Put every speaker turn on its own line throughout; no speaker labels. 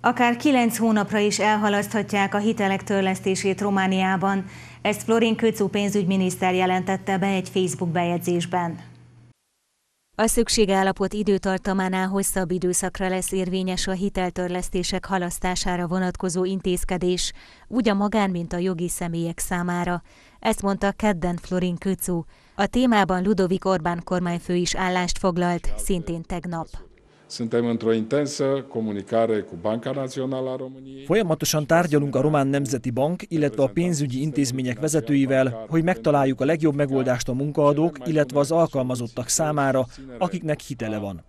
Akár kilenc hónapra is elhalaszthatják a hitelek törlesztését Romániában. Ezt Florin Köcu pénzügyminiszter jelentette be egy Facebook bejegyzésben. A szükségállapot időtartamánál hosszabb időszakra lesz érvényes a hiteltörlesztések halasztására vonatkozó intézkedés, úgy a magán, mint a jogi személyek számára. Ezt mondta kedden Florin Köcu. A témában Ludovik Orbán kormányfő is állást foglalt, szintén tegnap.
Suntem într-o intensă comunicare cu Banca Națională a României. Folyamatosan tárgyalunk a Román Nemzeti Bank, illetve a pénzügyi intézmények vezetőivel, hogy megtaláljuk a legjobb megoldást a munkaadók, illetve az alkalmazottak számára, akiknek hitele van.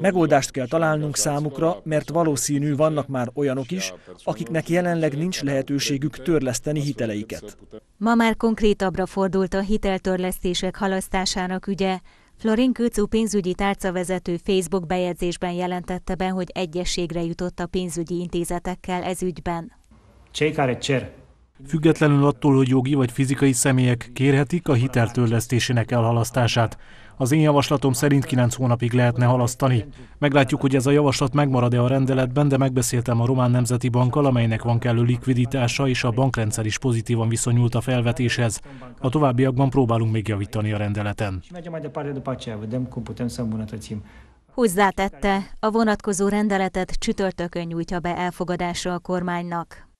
Megoldást kell találnunk számukra, mert valószínű vannak már olyanok is, akiknek jelenleg nincs lehetőségük törleszteni hiteleiket.
Ma már konkrétabbra fordult a hiteltörlesztések halasztásának ügye. Florin Kőcú pénzügyi tárcavezető Facebook bejegyzésben jelentette be, hogy egyességre jutott a pénzügyi intézetekkel ez ügyben.
Függetlenül attól, hogy jogi vagy fizikai személyek kérhetik a hiteltörlesztésének elhalasztását. Az én javaslatom szerint 9 hónapig lehetne halasztani. Meglátjuk, hogy ez a javaslat megmarad-e a rendeletben, de megbeszéltem a Román Nemzeti Bankkal, amelynek van kellő likviditása, és a bankrendszer is pozitívan viszonyult a felvetéshez. A továbbiakban próbálunk még javítani a rendeleten.
Hozzátette, a vonatkozó rendeletet csütörtökön nyújtja be elfogadásra a kormánynak.